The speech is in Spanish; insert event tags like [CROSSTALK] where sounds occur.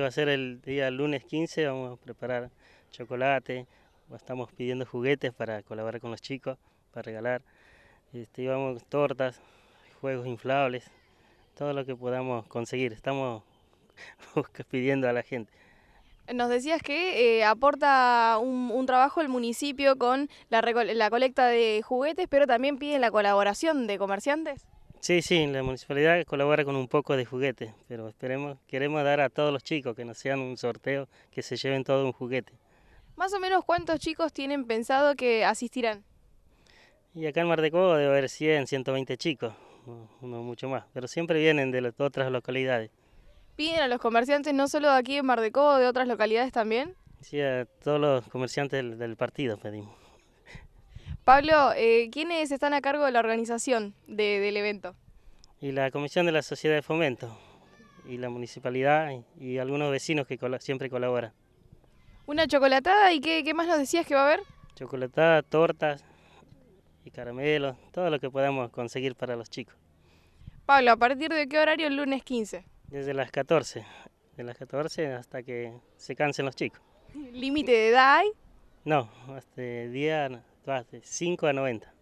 va a ser el día lunes 15, vamos a preparar chocolate, estamos pidiendo juguetes para colaborar con los chicos, para regalar. Este, tortas, juegos inflables, todo lo que podamos conseguir. Estamos [LAUGHS] pidiendo a la gente. Nos decías que eh, aporta un, trabajo el municipio con la, la colecta de juguetes, pero también piden la colaboración de comerciantes. Sí, sí, la municipalidad colabora con un poco de juguete, pero esperemos, queremos dar a todos los chicos que nos sean un sorteo, que se lleven todo un juguete. Más o menos, ¿cuántos chicos tienen pensado que asistirán? Y acá en Mar de Cobo debe haber 100, 120 chicos, uno mucho más, pero siempre vienen de otras localidades. ¿Piden a los comerciantes no solo de aquí en Mar de Cobo, de otras localidades también? Sí, a todos los comerciantes del partido pedimos. Pablo, eh, ¿quiénes están a cargo de la organización del evento? Y la Comisión de la Sociedad de Fomento, y la municipalidad, y, algunos vecinos que siempre colaboran. ¿Una chocolatada y qué, más nos decías que va a haber? Chocolatada, tortas y caramelos, todo lo que podamos conseguir para los chicos. Pablo, ¿a partir de qué horario el lunes 15? Desde las 14, de las 14 hasta que se cansen los chicos. [LAUGHS] ¿Límite de edad hay? No, este día 5 a 90.